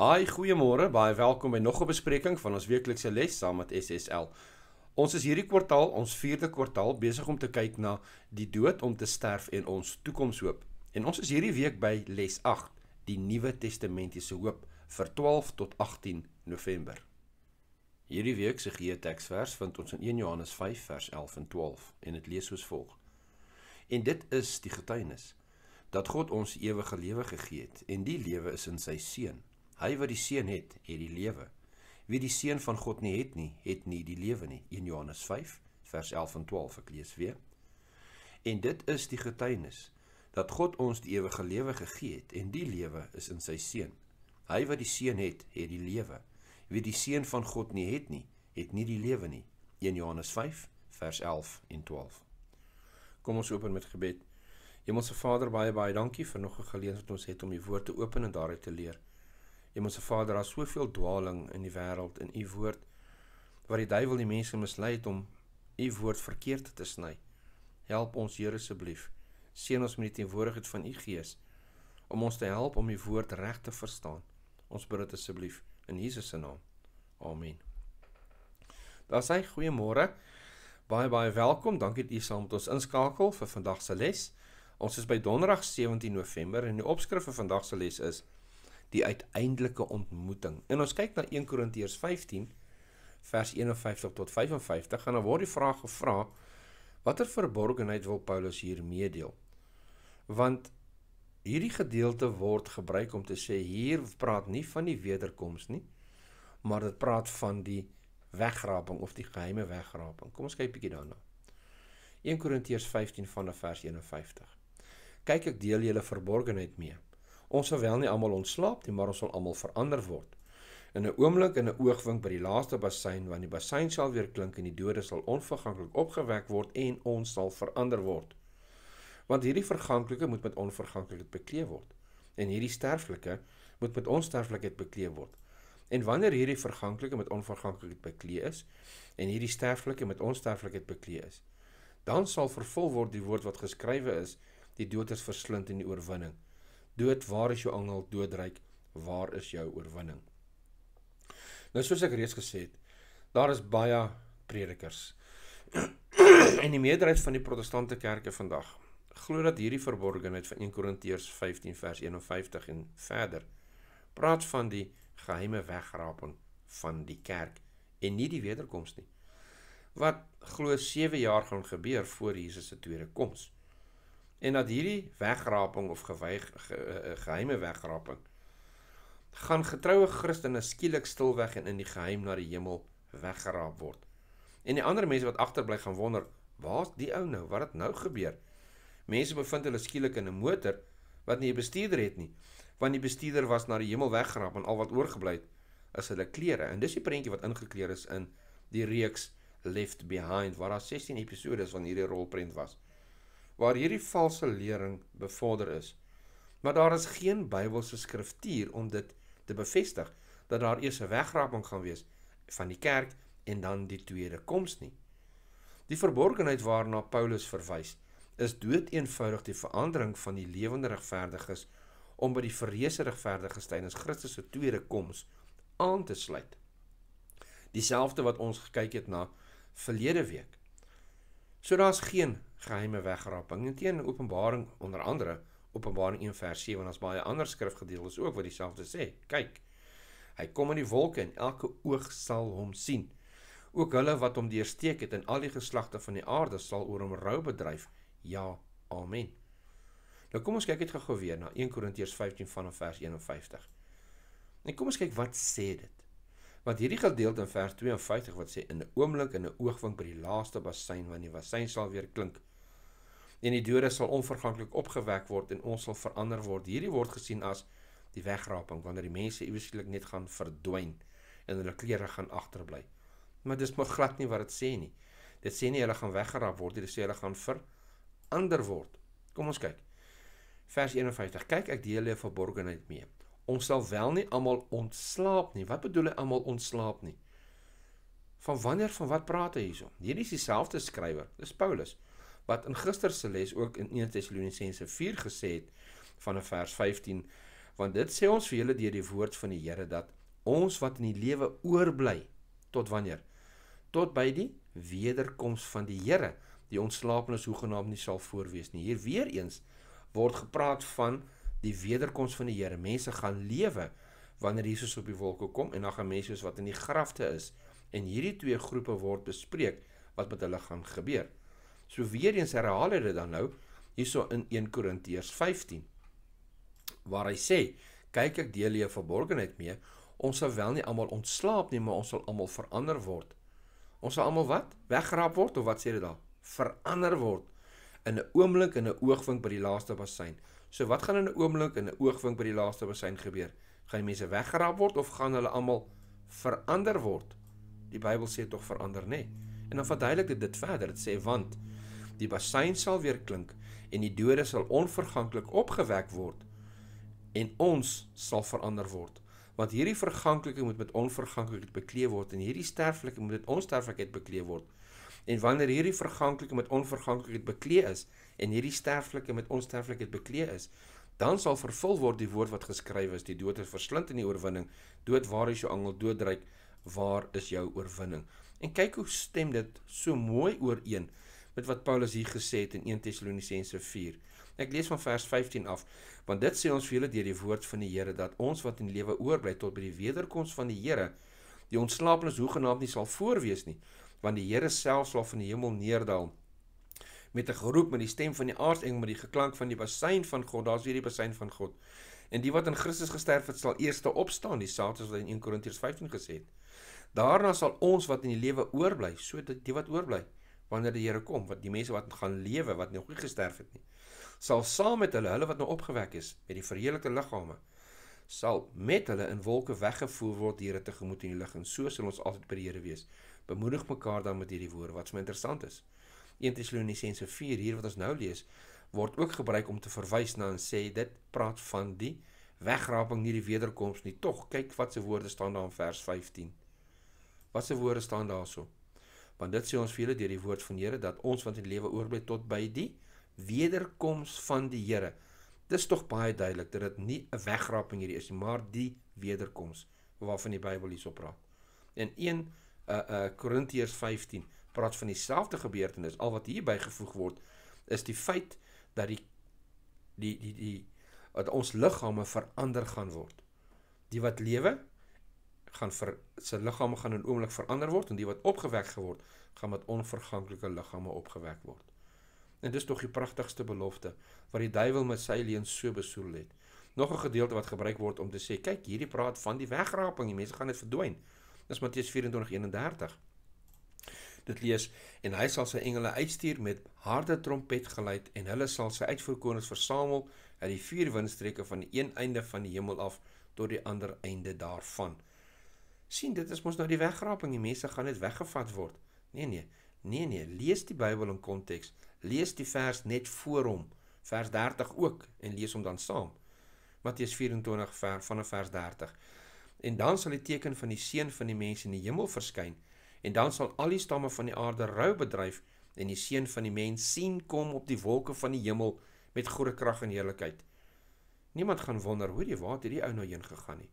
Haai, goeiemôre. Baie welkom by nog 'n bespreking van ons weeklikse les saam met SSL. Ons is hierdie kwartaal, ons 4de kwartaal, besig om te kyk na die dood om te sterf en ons toekomshoop. En ons is hierdie week by les 8, die Nuwe Testamentiese hoop vir 12 tot 18 November. Hierdie week se gee teksvers vind ons in 1 Johannes 5 vers 11 en 12 en dit lees soos volg. En dit is die getuienis dat God ons ewige lewe gegee het en die lewe is in sy seun. Hy wat die seun het, het die lewe. Wie die seun van God nie het nie, het nie die lewe nie. 1 Johannes 5 vers 11 en 12 ek lees weer. En dit is die getuienis dat God ons die ewige lewe gegee het en die lewe is in sy seun. Hy wat die seun het, het die lewe. Wie die seun van God nie het nie, het nie die lewe nie. 1 Johannes 5 vers 11 en 12. Kom ons open met gebed. Hemelse Vader, baie baie dankie vir nog 'n geleentheid wat ons het om U woord te open en daaruit te leer. Hemelse Vader, daar is soveel dwaaling in die wêreld in u woord wat die duiwel die mense mislei het om u woord verkeerd te sny. Help ons Here asseblief. Seën ons met die teenwoordigheid van u Gees om ons te help om u woord reg te verstaan. Ons bid dit asseblief in Jesus se naam. Amen. Daar sê goeiemôre. Baie baie welkom. Dankie dat u saam met ons inskakel vir vandag se les. Ons is by Donderdag 17 November en die opskrif vir vandag se les is die uiteindelike ontmoeting. En ons kyk na 1 Korintiërs 15 vers 51 tot 55 gaan dan word die vraag gevra watter verborgenheid wil Paulus hier meedeel? Want hierdie gedeelte word gebruik om te sê hier praat nie van die wederkoms nie, maar dit praat van die wegraping of die geheime wegraping. Kom ons kyk bietjie daarna. 1 Korintiërs 15 vanaf vers 51. Kyk ek deel julle verborgenheid mee. Ons sal wel nie almal ontslaap nie, maar ons sal almal verander word. In 'n oomblik in 'n oogwink by die laaste bassein, want die bassein sal weer klink en die dode sal onverganklik opgewek word en ons sal verander word. Want hierdie verganklike moet met onverganklikheid bekleed word en hierdie sterflike moet met ons sterflikheid bekleed word. En wanneer hierdie verganklike met onverganklikheid bekleed is en hierdie sterflike met ons sterflikheid bekleed is, dan sal vervul word die woord wat geskrywe is: Die dood is verslind in die oorwinning. Dood, waar is jou angel? Doodryk, waar is jou oorwinning? Nou soos ek reeds gesê het, daar is baie predikers. en die meerderheid van die protestante kerke vandag glo dat hierdie verborgenheid van 1 Korintiërs 15 vers 51 en verder praat van die geheime wegraping van die kerk en nie die wederkoms nie. Wat glo 7 jaar gaan gebeur voor Jesus se tweede koms? en dat hierdie wegraping of geweig eh, eh, geheime wegraping gaan getroue Christene skielik stilweg en in die geheim na die hemel weggeraap word. En die ander mense wat agterbly gaan wonder, waar's die ou nou? Wat het nou gebeur? Mense bevind hulle skielik in 'n motor wat nie 'n bestuurder het nie, want die bestuurder was na die hemel weggeraap en al wat oorgebly het is hulle klere. En dis die prentjie wat ingekleer is in die reeks Left Behind waar daar 16 episode is van hierdie rolprent was waar hierdie valse lering bevorder is. Maar daar is geen Bybelse skriftuur om dit te bevestig dat daar eers 'n wegraping gaan wees van die kerk en dan die tweede koms nie. Die verborgenheid waarna Paulus verwys, is doeteenvoudig die verandering van die lewende regverdiges om by die verreëse regverdiges tydens Christus se tweede koms aan te sluit. Dieselfde wat ons gekyk het na verlede week. So daar's geen geheime wegraping. En teen Openbaring onder andere Openbaring 1 vers 7 en ons baie ander skrifgedeeltes ook wat dieselfde sê. Kyk. Hy kom in die wolke en elke oog sal hom sien. Ook hulle wat hom deursteek het en al die geslagte van die aarde sal oor hom rou bedryf. Ja. Amen. Nou kom ons kyk net gou weer na 1 Korintiërs 15 vanaf vers 51. En kom ons kyk wat sê dit. Want hierdie gedeelte in vers 52 wat sê in 'n oomblik in 'n oogwink by die laaste basyn wanneer die basyn sal weer klink en die dodes sal onverganklik opgewek word en ons sal verander word. Hierdie word gesien as die wegraping wanneer die mense ewentelik net gaan verdwyn en hulle klere gaan agterbly. Maar dis maar glad nie wat dit sê nie. Dit sê nie hulle gaan weggeraap word nie, dit sê hulle gaan verander word. Kom ons kyk. Vers 51. Kyk, ek deel 'n verborgenheid mee. Ons sal wel nie almal ontslaap nie. Wat bedoel hy almal ontslaap nie? Van wanneer van wat praat hy hierso? Hierdie is dieselfde skrywer, dis Paulus wat in gister se les ook in 1 Tessalonisense 4 gesê het vanaf vers 15 want dit sê ons vir julle deur die woord van die Here dat ons wat in die lewe oorbly tot wanneer tot by die wederkoms van die Here die ontslaapenes hoegenaamd nie sal voorwees nie hier weer eens word gepraat van die wederkoms van die Here mense gaan lewe wanneer Jesus op die wolke kom en dan gaan mense soos wat in die grafte is en hierdie twee groepe word bespreek wat met hulle gaan gebeur So weer eens herhaal hy dit dan nou hierso in 1 Korintiërs 15 waar hy sê, kyk ek deel jy 'n verborgenheid mee, ons sal wel nie almal ontslaap nie, maar ons sal almal verander word. Ons sal almal wat? Weggraap word of wat sê dit daar? Verander word in 'n oomblik en 'n oogwink by die laaste bassein. So wat gaan in 'n oomblik en 'n oogwink by die laaste bassein gebeur? Gaan die mense weggeraap word of gaan hulle almal verander word? Die Bybel sê tog verander, nê? Nee. En dan verduidelik dit dit verder. Dit sê want Die bassein sal weer klink en die dodes sal onverganklik opgewek word en ons sal verander word. Want hierdie verganklike moet met onverganklikheid bekleë word en hierdie sterflike moet met ons sterflikheid bekleë word. En wanneer hierdie verganklike met onverganklikheid bekleë is en hierdie sterflike met ons sterflikheid bekleë is, dan sal vervul word die woord wat geskryf is: Die dood is verslind in die oorwinning. Dood, waar is jou angel? Dood, ryk, waar is jou oorwinning? En kyk hoe stem dit so mooi ooreen met wat Paulus hier gesê het in 1 Tessalonisense 4. Ek lees van vers 15 af, want dit sê ons vir julle deur die woord van die Here dat ons wat in lewe oorbly tot by die wederkoms van die Here, die ontslaapnis hoegenaamd nie sal voorwees nie, want die Here self sal van die hemel neerdal met 'n geroep met die stem van die aardengel met die geklank van die basuin van God, daar's weer die basuin van God. En die wat in Christus gesterf het, sal eers opstaan, die Satus wat in 1 Korintiërs 15 gesê het. Daarna sal ons wat in die lewe oorbly, so dit die wat oorbly, wanneer die Here kom, want die mense wat gaan lewe wat nog nie gesterf het nie, sal saam met hulle, hulle wat nou opgewek is met die verheerlikte liggame, sal met hulle in wolke weggevoer word die Here tegemoet in die lig en so sal ons altyd by die Here wees. Bemoedig mekaar dan met hierdie woorde wat so interessant is. 1 Tessalonisense 4 hier wat ons nou lees, word ook gebruik om te verwys na en sê dit praat van die wegraping nie die wederkoms nie. Tog kyk wat se woorde staan daar in vers 15. Wat se woorde staan daarso? Want dit sê ons vir julle deur die woord van die Here dat ons van die lewe oorbly tot by die wederkoms van die Here. Dis tog baie duidelik dat dit nie 'n wegraping hierdie is nie, maar die wederkoms waarvan die Bybel hierop praat. In 1 uh uh Korintiërs 15 praat van dieselfde gebeurtenis. Al wat hier bygevoeg word is die feit dat die die die die dat ons liggame verander gaan word. Die wat lewe gaan ver, sy liggame gaan in oomblik verander word en die wat opgewek geword gaan met onverganklike liggame opgewek word. En dis tog die pragtigste belofte wat die duiwel met sy leuen so besoedel het. Nog 'n gedeelte wat gebruik word om te sê, kyk, hierdie praat van die wegraping, die mense gaan dit verdwyn. Dis Matteus 24:31. Dit lees en hy sal sy engele uitstuur met harde trompet geluid en hulle sal sy uitverkorenes versamel uit die vier windstreke van die een einde van die hemel af tot die ander einde daarvan sien dit is mos nou die wegraping die mense gaan dit weggevat word nee nee nee nee lees die Bybel in konteks lees die vers net voor hom vers 30 ook en lees hom dan saam Matteus 24 vers van vers 30 en dan sal die teken van die seun van die mens in die hemel verskyn en dan sal al die stamme van die aarde rou bedryf en die seun van die mens sien kom op die wolke van die hemel met groote krag en heerlikheid Niemand gaan wonder hoe die waar het hierdie ou nou heen gegaan nie.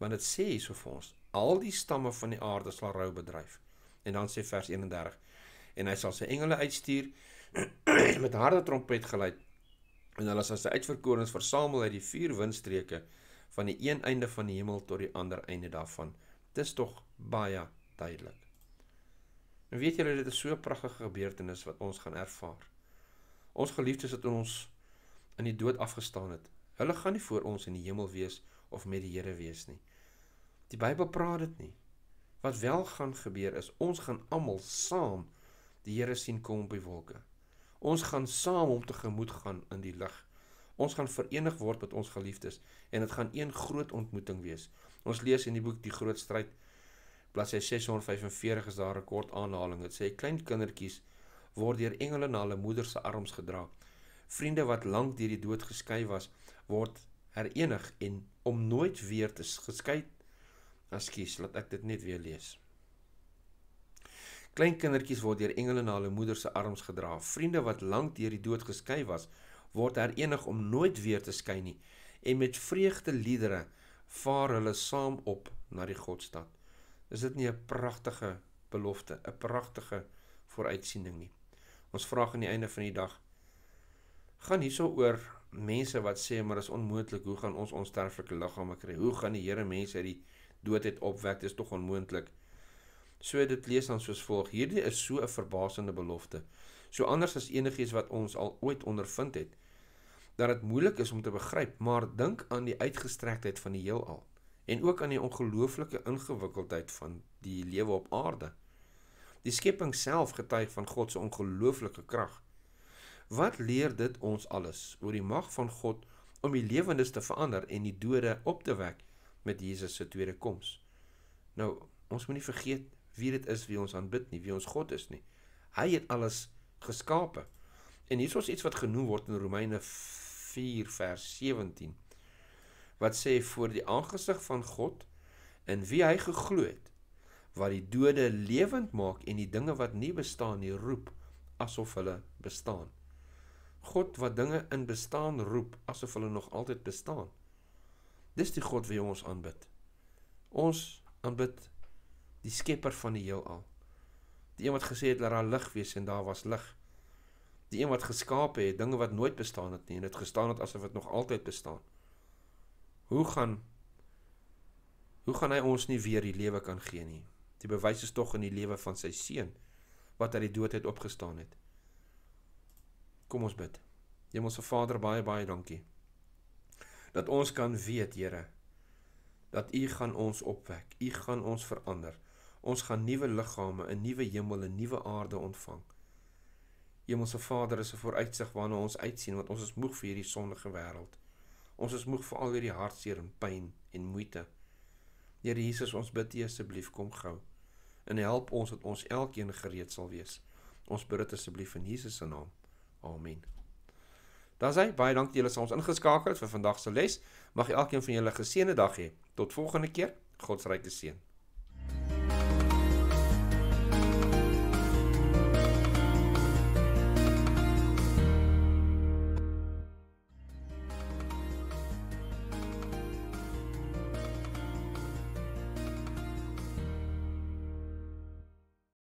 Want dit sê hierso vir ons, al die stamme van die aarde sal rou bedryf. En dan sê vers 31 en hy sal sy engele uitstuur met harde trompet geluid en hulle sal sy uitverkorenes versamel uit die vier windstreke van die een einde van die hemel tot die ander einde daarvan. Dis tog baie duidelik. Nou weet julle dit is so 'n pragtige gebeurtenis wat ons gaan ervaar. Ons geliefdes wat ons in die dood afgestaan het, hulle gaan nie voor ons in die hemel wees of met die Here wees nie. Die Bybel praat dit nie. Wat wel gaan gebeur is ons gaan almal saam die Here sien kom op die wolke. Ons gaan saam hom tegemoet gaan in die lig. Ons gaan verenig word met ons geliefdes en dit gaan een groot ontmoeting wees. Ons lees in die boek Die Groot Stryd bladsy 645 is daar 'n kort aanhaling wat sê klein kindertjies word deur engele na hulle moeders se arms gedra. Vriende wat lank deur die dood geskei was, word herenig en om nooit weer te geskei Ekskuus, laat ek dit net weer lees. Klein kindertjies word deur engele na hulle moeder se arms gedra. Vriende wat lank deur die dood geskei was, word herenig om nooit weer te skei nie en met vreugde liedere vaar hulle saam op na die Godstad. Is dit nie 'n pragtige belofte, 'n pragtige vooruitsiening nie? Ons vra aan die einde van die dag gaan hiersoor mense wat sê maar is onmoontlik, hoe gaan ons ons sterflike liggame kry? Hoe gaan die Here mense uit die dood het opwek, dis tog onmoontlik. So dit lees dan soos volg: Hierdie is so 'n verbasende belofte, so anders as enigiets wat ons al ooit ondervind het, dat dit moeilik is om te begryp, maar dink aan die uitgestrektheid van die heelal en ook aan die ongelooflike ingewikkeldheid van die lewe op aarde. Die skepping self getuig van God se ongelooflike krag. Wat leer dit ons alles oor die mag van God om die lewendes te verander en die dode op te wek met Jesus se tweede koms. Nou, ons moenie vergeet wie dit is wie ons aanbid nie, wie ons God is nie. Hy het alles geskape. En hier is ons iets wat genoem word in Romeine 4 vers 17 wat sê voor die aangesig van God in wie hy geglo het wat die dode lewend maak en die dinge wat nie bestaan nie roep asof hulle bestaan. God wat dinge in bestaan roep asof hulle nog altyd bestaan. Dis die God wie ons aanbid. Ons aanbid die skepper van die heelal. Die een wat gesê het dat daar lig was en daar was lig. Die een wat geskape het dinge wat nooit bestaan het nie en dit gestaan het asof dit nog altyd bestaan. Hoe gaan hoe gaan hy ons nie weer die lewe kan gee nie? Die bewys is tog in die lewe van sy seun wat uit die dood uit opgestaan het. Kom ons bid. Hemelse Vader, baie baie dankie dat ons kan weet, Here, dat U gaan ons opwek. U gaan ons verander. Ons gaan nuwe liggame, 'n nuwe hemel, 'n nuwe aarde ontvang. Hemelse Vader, is 'n vooruitsig waarna ons uitsien, want ons is moeg vir hierdie sondige wêreld. Ons is moeg vir al hierdie hartseer en pyn en moeite. Here Jesus, ons bid U asseblief kom gou en help ons dat ons elkeen gereed sal wees. Ons bid dit asseblief in Jesus se naam. Amen. Dan sê baie dankie julle soms ingeskakel het vir vandag se les. Mag elkeen van julle geseënde dag hê. Tot volgende keer. God se ryke seën.